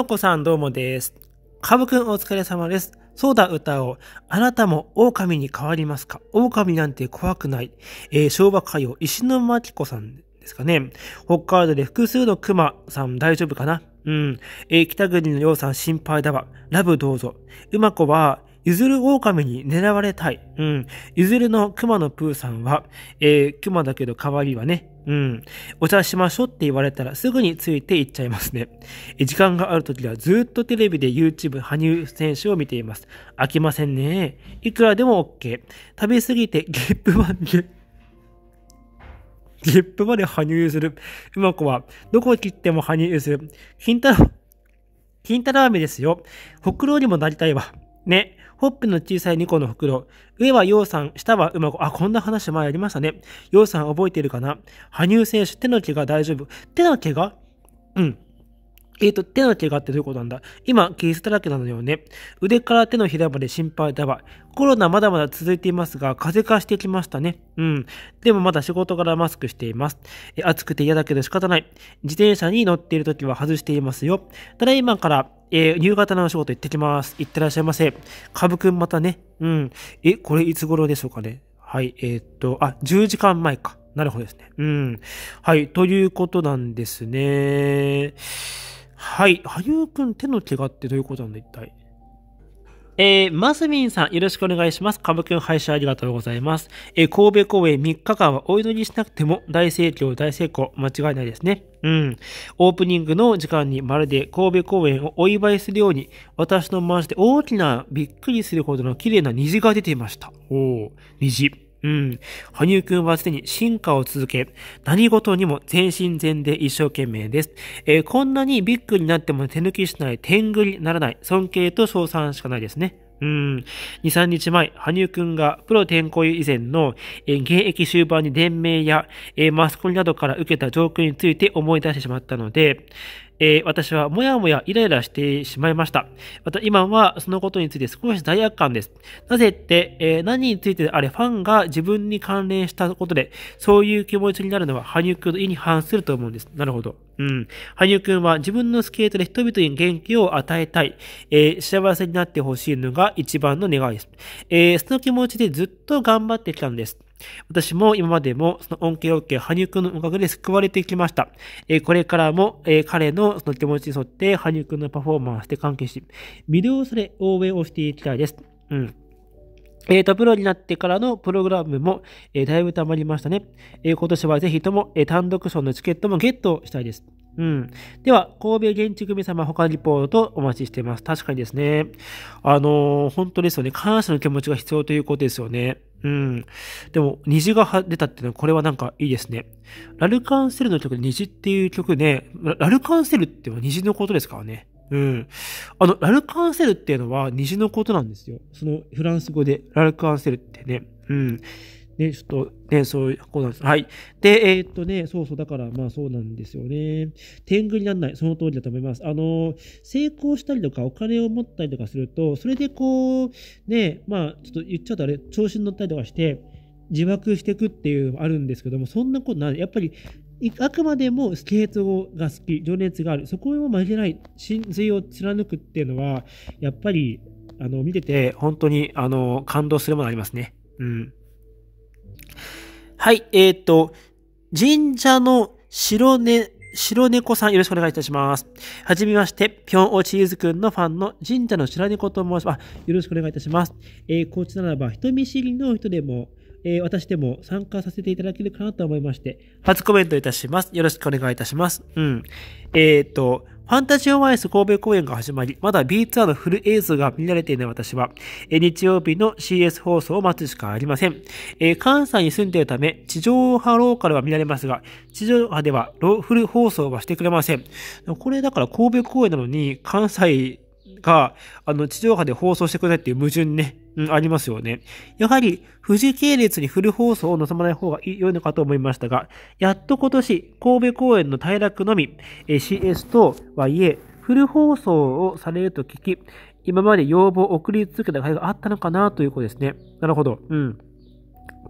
まこさんどうもです。かぶくんお疲れ様です。そうだ歌を。あなたも狼に変わりますか狼なんて怖くない。えー、昭和歌謡、石巻子さんですかね。北海道で複数の熊さん大丈夫かなうん。えー、北国のようさん心配だわ。ラブどうぞ。うまは、ゆずる狼に狙われたい。うん。ゆずるの熊のプーさんは、えー、熊だけど可愛いわね。うん。お茶しましょうって言われたらすぐについていっちゃいますね。え時間がある時はずっとテレビで YouTube 羽生選手を見ています。飽きませんね。いくらでも OK。食べ過ぎてゲップまで、ゲップまで羽生結弦。うま子は、どこ切っても羽生結弦。金太郎、金太郎飴ですよ。ほくろにもなりたいわ。ね。ほっぺの小さい2個の袋。上は洋さん、下は馬子。あ、こんな話前ありましたね。洋さん覚えてるかな羽生選手、手の毛が大丈夫。手の毛がうん。えーと、手の怪我ってどういうことなんだ今、ケースだらけなのよね。腕から手のひらまで心配だわ。コロナまだまだ続いていますが、風邪化してきましたね。うん。でもまだ仕事からマスクしています。え暑くて嫌だけど仕方ない。自転車に乗っている時は外していますよ。ただ今から、えー、夕方のお仕事行ってきます。行ってらっしゃいませ。かぶくんまたね。うん。え、これいつ頃でしょうかね。はい、えー、っと、あ、10時間前か。なるほどですね。うん。はい、ということなんですね。はい。羽生くん、手の怪我ってどういうことなんだ、一体。えー、マスミンさん、よろしくお願いします。かぶくん、配信ありがとうございます。えー、神戸公演3日間はお祈りしなくても大盛況、大成功、間違いないですね。うん。オープニングの時間にまるで神戸公演をお祝いするように、私の回しで大きなびっくりするほどの綺麗な虹が出ていました。おお虹。うん。羽生くんはすでに進化を続け、何事にも全身全霊一生懸命です。えー、こんなにビッグになっても手抜きしない、天狗にならない、尊敬と称賛しかないですね。うん。2、3日前、羽生くんがプロ転校以前の、えー、現役終盤に連名や、えー、マスコミなどから受けた状況について思い出してしまったので、えー、私はもやもやイライラしてしまいました。また今はそのことについて少し罪悪感です。なぜって、えー、何についてあれファンが自分に関連したことで、そういう気持ちになるのは羽生くんの意に反すると思うんです。なるほど。うん。羽生くんは自分のスケートで人々に元気を与えたい、えー、幸せになってほしいのが一番の願いです。えその気持ちでずっと頑張ってきたんです。私も今までもその恩恵を受け、羽生くんのおかげで救われてきました。えー、これからも、えー、彼のその気持ちに沿って羽生くんのパフォーマンスで関係し、魅了され応援をしていきたいです。うん。えっ、ー、と、プロになってからのプログラムも、えー、だいぶ溜まりましたね。えー、今年はぜひとも、え単独賞のチケットもゲットしたいです。うん。では、神戸現地組様他リポートお待ちしてます。確かにですね。あのー、本当ですよね。感謝の気持ちが必要ということですよね。うん。でも、虹が出たっていうのは、これはなんかいいですね。ラルカンセルの曲で虹っていう曲ね、ラルカンセルっては虹のことですからね。うん。あの、ラルカンセルっていうのは虹のことなんですよ。そのフランス語でラルカンセルってね。うん。ね、ちょっと、ね、そうこうなんです。はい。で、えー、っとね、そうそう、だから、まあそうなんですよね。天狗にならない、その通りだと思います。あの、成功したりとか、お金を持ったりとかすると、それでこう、ね、まあ、ちょっと言っちゃうとあれ、調子に乗ったりとかして、自爆していくっていうのもあるんですけども、そんなことない。やっぱり、あくまでもスケートが好き、情熱がある、そこを負けない、真髄を貫くっていうのは、やっぱり、あの、見てて、本当に、あの、感動するものありますね。うん。はい、えっ、ー、と、神社の白白猫さんよろしくお願いいたします。はじめまして、ぴょんおチーズくんのファンの神社の白猫と申します。あ、よろしくお願いいたします。えー、こちらならば人見知りの人でも、えー、私でも参加させていただけるかなと思いまして、初コメントいたします。よろしくお願いいたします。うん。えっ、ー、と、ファンタジーオンイス神戸公演が始まり、まだ B ツアーのフル映像が見られていない私は、日曜日の CS 放送を待つしかありません。え関西に住んでいるため、地上波ローカルは見られますが、地上波ではロフル放送はしてくれません。これだから神戸公演なのに、関西が、あの、地上波で放送してくれいっていう矛盾ね、うん、ありますよね。やはり、富士系列にフル放送を望まない方が良いのかと思いましたが、やっと今年、神戸公演の退落のみ、え CS とはいえ、フル放送をされると聞き、今まで要望を送り続けた会があったのかなということですね。なるほど。うん。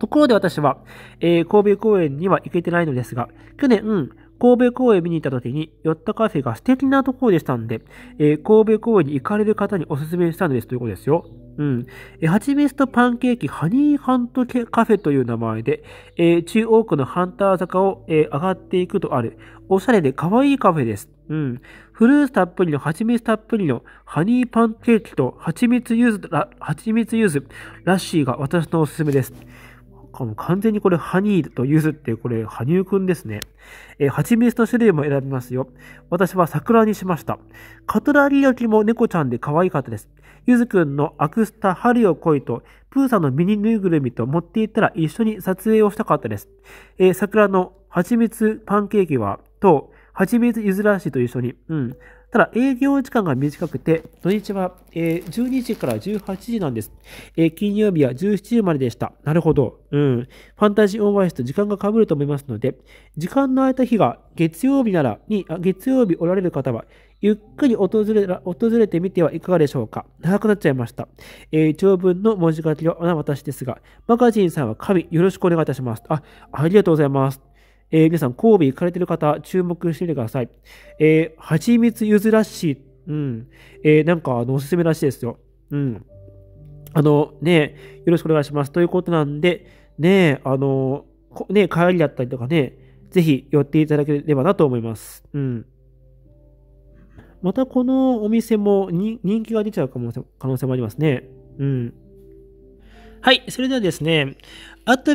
ところで私は、えー、神戸公演には行けてないのですが、去年、うん、神戸公園見に行った時に、寄ったカフェが素敵なところでしたんで、えー、神戸公園に行かれる方におすすめしたんですということですよ。うん。え、蜂蜜とパンケーキ、ハニーハントカフェという名前で、えー、中央区のハンター坂を、えー、上がっていくとある、おしゃれで可愛いカフェです。うん。フルーツたっぷりの蜂蜜たっぷりのハニーパンケーキと蜂蜜ユーズ、蜂蜜ユーズ、ラッシーが私のおすすめです。の完全にこれ、ハニーとユズって、これ、羽生くんですね。えー、蜂蜜の種類も選びますよ。私は桜にしました。カトラリー焼きも猫ちゃんで可愛かったです。ユズくんのアクスタ春よいと、プーさんのミニぬいぐるみと持っていったら一緒に撮影をしたかったです。えー、桜の蜂蜜パンケーキは、と、蜂蜜ゆずらしと一緒に、うん、ただ営業時間が短くて、土日は、えー、12時から18時なんです。えー、金曜日は17時まででした。なるほど。うん。ファンタジーオンバイスと時間が被ると思いますので、時間の空いた日が月曜日ならに、あ月曜日おられる方は、ゆっくり訪れ訪れてみてはいかがでしょうか。長くなっちゃいました。えー、長文の文字書きは私ですが、マガジンさんは神、よろしくお願いいたします。あ、ありがとうございます。えー、皆さん、神戸行かれてる方、注目してみてください。えー、蜂蜜ゆずらしい。うん。えー、なんか、あの、おすすめらしいですよ。うん。あの、ね、よろしくお願いします。ということなんで、ね、あの、ね、帰りだったりとかね、ぜひ寄っていただければなと思います。うん。またこのお店も人気が出ちゃう可能性もありますね。うん。はい。それではですね、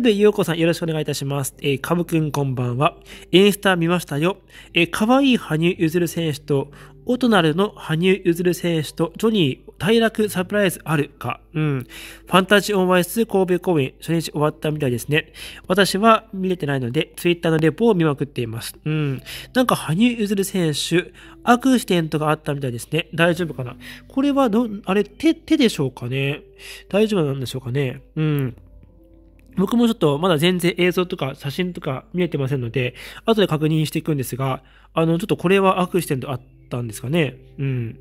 べ、ゆうこさんよろしくお願いいたします。えー、かぶくんこんばんは。インスタ見ましたよ。えー、かわいい羽生結弦選手と、オトナルの羽生結弦選手とジョニー退落サプライズあるか。うん。ファンタジーオンワイス神戸公演初日終わったみたいですね。私は見れてないので、ツイッターのレポを見まくっています。うん。なんか羽生結弦選手、アクシデントがあったみたいですね。大丈夫かなこれはど、あれ、手、手でしょうかね大丈夫なんでしょうかねうん。僕もちょっとまだ全然映像とか写真とか見えてませんので、後で確認していくんですが、あの、ちょっとこれはアクシデントあったんですかね。うん。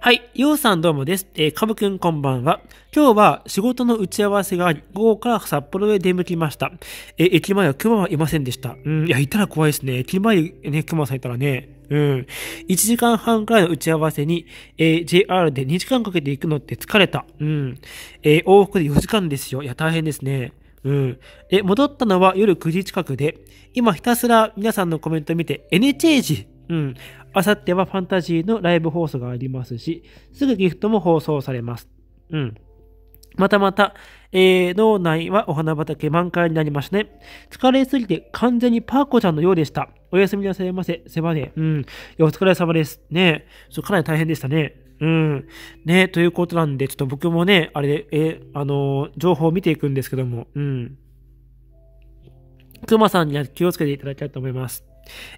はい。ようさんどうもです。えー、かぶくんこんばんは。今日は仕事の打ち合わせがあり、午後から札幌へ出向きました。えー、駅前は熊はいませんでした。うん、いや、いたら怖いですね。駅前ね、熊さんいたらね。うん。1時間半くらいの打ち合わせに、えー、JR で2時間かけて行くのって疲れた。うん。えー、往復で4時間ですよ。いや、大変ですね。うん。で、戻ったのは夜9時近くで、今ひたすら皆さんのコメント見て、NHA 時うん。あさってはファンタジーのライブ放送がありますし、すぐギフトも放送されます。うん。またまた、えー、脳内はお花畑満開になりましたね。疲れすぎて完全にパーコちゃんのようでした。おやすみなさいませ。せばね。うん。いや、お疲れ様です。ねそうかなり大変でしたね。うん。ねということなんで、ちょっと僕もね、あれで、えー、あのー、情報を見ていくんですけども、うん。熊さんには気をつけていただきたいと思います。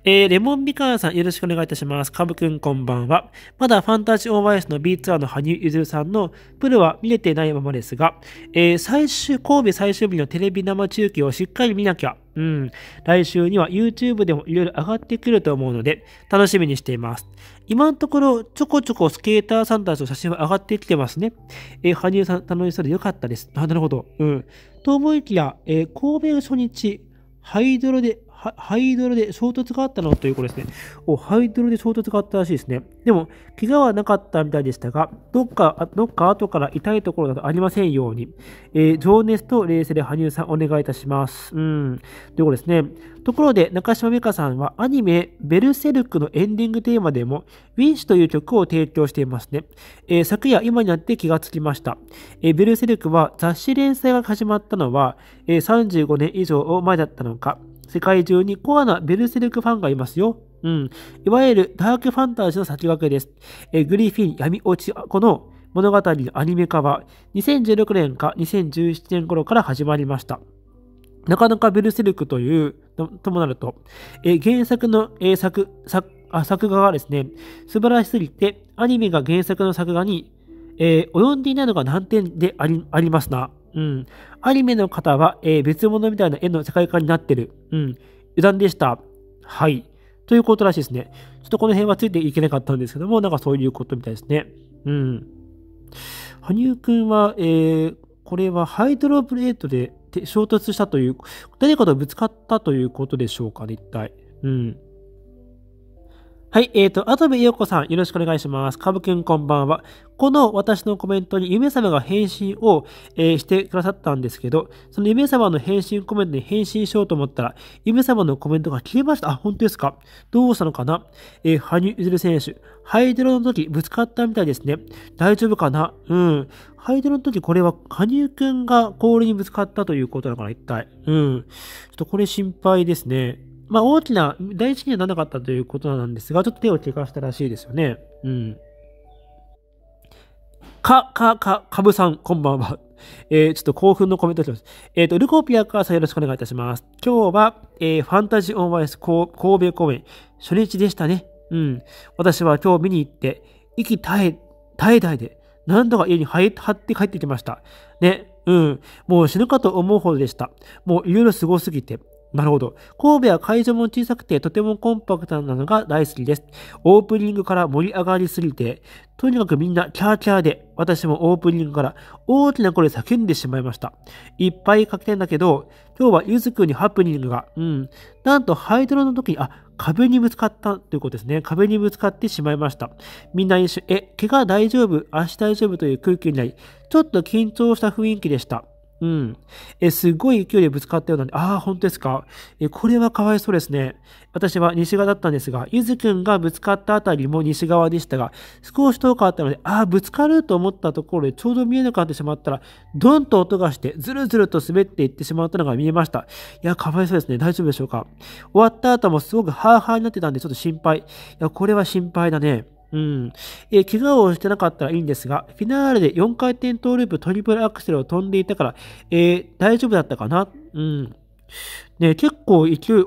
えー、レモンみカんさんよろしくお願いいたします。カブくんこんばんは。まだファンタジーオーバーエスの B ツアーの羽生結弦さんのプルは見れてないままですが、えー、最終、神戸最終日のテレビ生中継をしっかり見なきゃ。うん。来週には YouTube でもいろいろ上がってくると思うので、楽しみにしています。今のところ、ちょこちょこスケーターさんたちの写真は上がってきてますね。えー、羽生さん楽しそうでよかったです。なるほど。うん。と思いきや、え神戸初日、ハイドロでハイドルで衝突があったのということですね。お、ハイドルで衝突があったらしいですね。でも、怪我はなかったみたいでしたが、どっか、どっか後から痛いところなどありませんように、えー、情熱と冷静で羽生さんお願いいたします。うん。ということですね。ところで、中島美香さんはアニメ、ベルセルクのエンディングテーマでも、ウィンシュという曲を提供していますね。えー、昨夜、今になって気がつきました。えー、ベルセルクは雑誌連載が始まったのは、えー、35年以上前だったのか、世界中にコアなベルセルクファンがいますよ。うん。いわゆるダークファンタジーの先駆けです。えグリフィン闇落ち、この物語のアニメ化は2016年か2017年頃から始まりました。なかなかベルセルクという、ともなると、え原作の、作、作、あ、作画がですね、素晴らしすぎて、アニメが原作の作画に、えー、及んでいないのが難点であり、ありますな。うん。アニメの方は、えー、別物みたいな絵の世界観になってる。うん。油断でした。はい。ということらしいですね。ちょっとこの辺はついていけなかったんですけども、なんかそういうことみたいですね。うん。羽生くんは、えー、これはハイドロプレートで衝突したという、誰かとぶつかったということでしょうかね、一体。うん。はい、えっ、ー、と、アトビヨコさん、よろしくお願いします。カブくんこんばんは。この私のコメントに夢様が返信を、えー、してくださったんですけど、その夢様の返信コメントに返信しようと思ったら、夢様のコメントが消えました。あ、本当ですかどうしたのかなえー、羽生結弦選手、ハイドロの時ぶつかったみたいですね。大丈夫かなうん。ハイドロの時これは羽生くんが氷にぶつかったということだから、一体。うん。ちょっとこれ心配ですね。まあ、大きな、大事にはならなかったということなんですが、ちょっと手を怪我したらしいですよね。うん。か、か、か、かぶさん、こんばんは。えー、ちょっと興奮のコメントします。えっ、ー、と、ルコピアカーさんよろしくお願いいたします。今日は、えー、ファンタジーオンワイス神戸公演、初日でしたね。うん。私は今日見に行って、息絶え、絶え絶えで、何度か家に入って帰ってきました。ね。うん。もう死ぬかと思うほどでした。もういろいろすすぎて、なるほど。神戸は会場も小さくてとてもコンパクトなのが大好きです。オープニングから盛り上がりすぎて、とにかくみんなキャーキャーで、私もオープニングから大きな声で叫んでしまいました。いっぱいかけいんだけど、今日はゆずくんにハプニングが、うん、なんとハイドロの時に、あ、壁にぶつかったということですね。壁にぶつかってしまいました。みんな一緒、え、怪我大丈夫足大丈夫という空気になり、ちょっと緊張した雰囲気でした。うん。え、すごい勢いでぶつかったようなんで、ああ、本当ですか。え、これはかわいそうですね。私は西側だったんですが、ゆずくんがぶつかったあたりも西側でしたが、少し遠かったので、ああ、ぶつかると思ったところでちょうど見えなくなってしまったら、ドンと音がして、ずるずると滑っていってしまったのが見えました。いや、かわいそうですね。大丈夫でしょうか。終わった後もすごくハーハーになってたんで、ちょっと心配。いや、これは心配だね。うん。え怪我をしてなかったらいいんですが、フィナーレで4回転トーループトリプルアクセルを飛んでいたから、えー、大丈夫だったかなうん。ね、結構勢い、結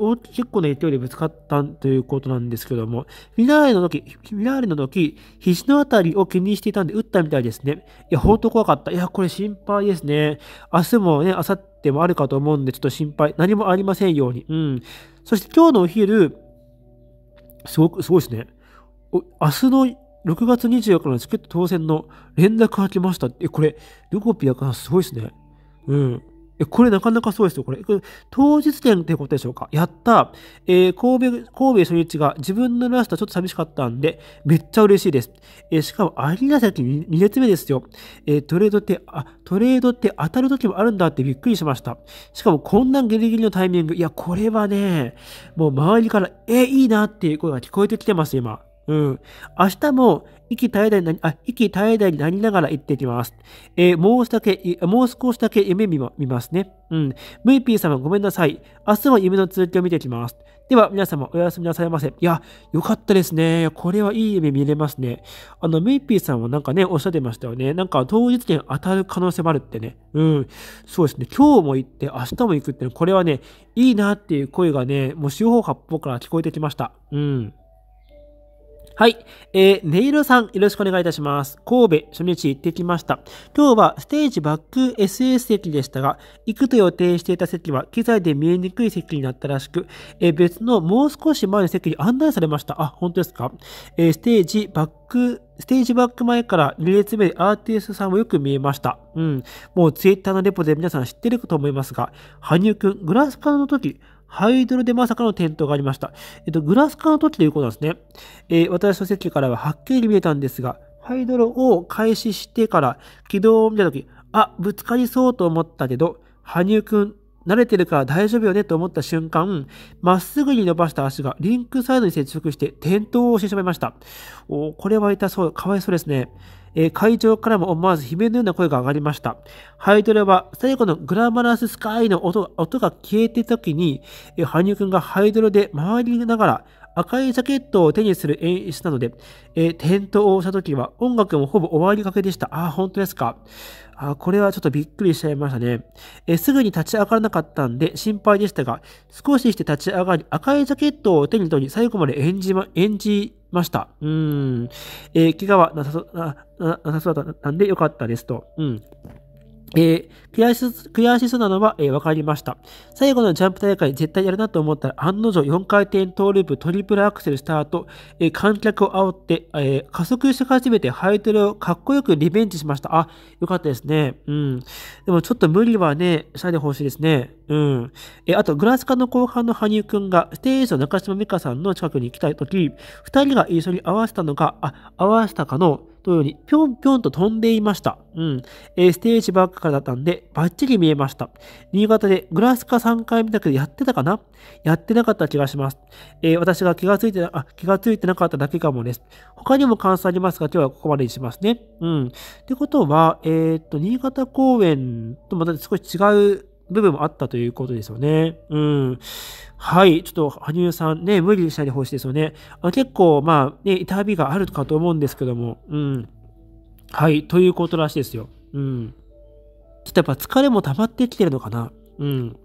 構な勢いでぶつかったということなんですけども、フィナーレの時、フィナーレの時、肘のあたりを気にしていたんで打ったみたいですね。いや、ほんと怖かった。いや、これ心配ですね。明日もね、明後日もあるかと思うんで、ちょっと心配。何もありませんように。うん。そして今日のお昼、すごく、すごいですね。明日の6月24日のチケット当選の連絡が来ましたえ、これ、ルコピアかすごいですね。うん。え、これなかなかそうですよ、これ。これ当日券ってことでしょうかやった。えー、神戸、神戸初日が自分のラストちょっと寂しかったんで、めっちゃ嬉しいです。えー、しかも、りなさき2列目ですよ。えー、トレードって、あ、トレードって当たる時もあるんだってびっくりしました。しかも、こんなギリギリのタイミング。いや、これはね、もう周りから、えー、いいなっていう声が聞こえてきてます、今。うん。明日も、息絶え絶えあ、なり、息絶え絶えになりながら行ってきます。えー、もう少しだけ、もう少しだけ夢見ますね。うん。ムイピー様ごめんなさい。明日は夢の続きを見てきます。では、皆様おやすみなさいませ。いや、よかったですね。これはいい夢見れますね。あの、ムイピーさんはなんかね、おっしゃってましたよね。なんか、当日券当たる可能性もあるってね。うん。そうですね。今日も行って、明日も行くって、これはね、いいなっていう声がね、もう四方八方から聞こえてきました。うん。はい。えー、ネイロさん、よろしくお願いいたします。神戸、初日行ってきました。今日はステージバック SS 席でしたが、行くと予定していた席は、機材で見えにくい席になったらしく、えー、別のもう少し前の席に案内されました。あ、本当ですかえー、ステージバック、ステージバック前から2列目でアーティストさんもよく見えました。うん。もうツイッターのレポで皆さん知ってるかと思いますが、羽生くん、グラスカーの時、ハイドルでまさかの転倒がありました。えっと、グラス化の時ということなんですね。えー、私の席からははっきり見えたんですが、ハイドルを開始してから軌道を見た時、あ、ぶつかりそうと思ったけど、羽生くん慣れてるから大丈夫よねと思った瞬間、まっすぐに伸ばした足がリンクサイドに接触して転倒をしてしまいました。おこれは痛そう、かわいそうですね。えー、会場からも思わず悲鳴のような声が上がりました。ハイドラは最後のグラマラススカイの音音が消えてた時に、えー、羽生くんがハイドラで回りながら赤いジャケットを手にする演出なので、えー、転倒をした時は音楽もほぼ終わりかけでした。あ、本当ですか。あ、これはちょっとびっくりしちゃいましたね。え、すぐに立ち上がらなかったんで心配でしたが、少しして立ち上がり、赤いジャケットを手に取り、最後まで演じま、演じました。うん。えー、怪我はなさそう、な、なさそうだったんでよかったですと。うん。えー、悔し、悔しそうなのは、えー、分かりました。最後のジャンプ大会絶対やるなと思ったら、案の定4回転トーループトリプルアクセルした後、えー、観客を煽って、えー、加速し始めてハイトルをかっこよくリベンジしました。あ、よかったですね。うん。でもちょっと無理はね、しないでほしいですね。うん。えー、あと、グラスカの後半の羽生くんが、ステージの中島美香さんの近くに行きたい時、二人が一緒に合わせたのか、あ、合わせたかの、のようにぴょんぴょんと飛んでいました。うん。えー、ステージバックからだったんで、バッチリ見えました。新潟でグラスか3回見たけど、やってたかなやってなかった気がします。えー、私が気がついてな、あ、気がついてなかっただけかもです。他にも関数ありますが、今日はここまでにしますね。うん。ってことは、えー、っと、新潟公園とまた少し違う部分もあったということですよね。うん。はい、ちょっと羽生さんね、無理しないでほしいですよね。あ結構、まあ、ね、痛みがあるかと思うんですけども、うん。はい、ということらしいですよ。うん。ちょっとやっぱ疲れも溜まってきてるのかな。うん。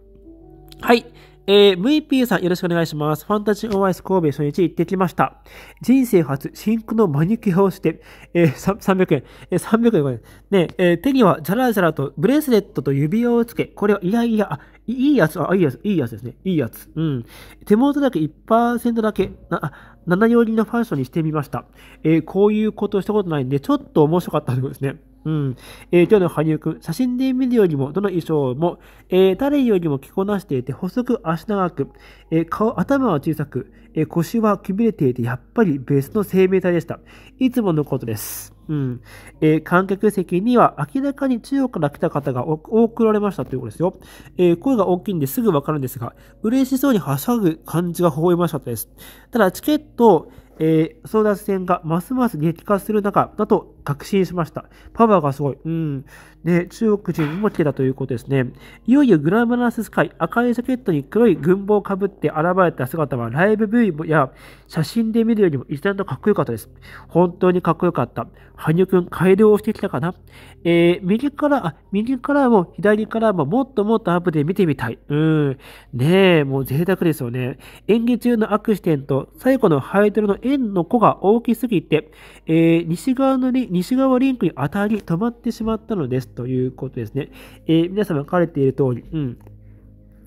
はい。えー、VP さんよろしくお願いします。ファンタジーオンアイス神戸初日行ってきました。人生初、シンクのマニキュアをして、えー、300円、えー、300円ね、えー、手にはザラザラとブレスレットと指輪をつけ、これはいやいや、あ、いいやつ、あ、いいやつ、いいやつですね。いいやつ。うん。手元だけ1%だけ、な、7寄りのファッションにしてみました。えー、こういうことしたことないんで、ちょっと面白かったということですね。うん。えー、今日の羽生くん、写真で見るよりも、どの衣装も、えー、誰よりも着こなしていて、細く足長く、えー、顔、頭は小さく、え腰はくびれていて、やっぱり別の生命体でした。いつものことです。うん。え観客席には明らかに中央から来た方が多くられましたということですよ。え声が大きいんですぐわかるんですが、嬉しそうにはしゃぐ感じが微笑ましかったです。ただ、チケット、えー、争奪戦がますます激化する中だと確信しました。パワーがすごい。うん。で、中国人にも来てたということですね。いよいよグラマラススカイ、赤いジャケットに黒い軍帽をかぶって現れた姿はライブ V や写真で見るよりも一段とかっこよかったです。本当にかっこよかった。羽生くん改良してきたかなえー、右から、あ、右からも左からももっともっとアップで見てみたい。うん。ねえ、もう贅沢ですよね。演技中のアクシデント、最後のハイドルの円の弧が大きすぎて、えー、西側のリ西側リンクに当たり止まってしまったのですということですね。えー、皆様書かれている通り、うん。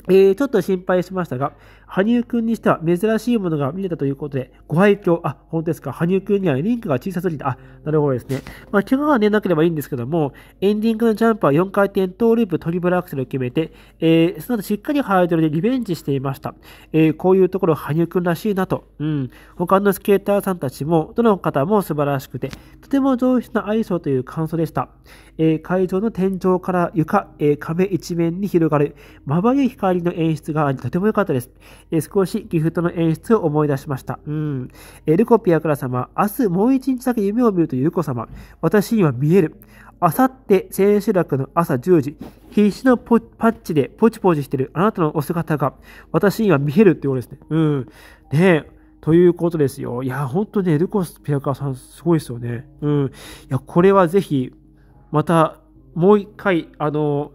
えー、ちょっと心配しましたが、羽生くんにしては珍しいものが見れたということで、ご愛嬌、あ、本当ですか、羽生くんにはリンクが小さすぎた、あ、なるほどですね。まあ、怪我がね、なければいいんですけども、エンディングのジャンプは4回転トーループトリプルアクセルを決めて、えー、その後しっかりハイドルでリベンジしていました。えー、こういうところ、羽生くんらしいなと、うん、他のスケーターさんたちも、どの方も素晴らしくて、とても上質な愛想という感想でした。えー、会場の天井から床、えー、壁一面に広がる、まばゆい光りの演出がとても良かったです。え少しギフトの演出を思い出しました。うん。エルコピアクラ様、明日もう一日だけ夢を見るというコ様、私には見える。あさって、千秋楽の朝10時、必死のパッチでポチポチしてるあなたのお姿が、私には見えるってことですね。うん。ねえ、ということですよ。いや、ほんとね、ルコス・ピアカさん、すごいですよね。うん。いや、これはぜひ、また、もう一回、あの、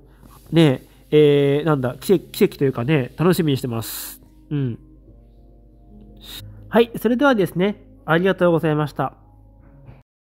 ね、えー、なんだ奇跡、奇跡というかね、楽しみにしてます。うん。はい、それではですね、ありがとうございました。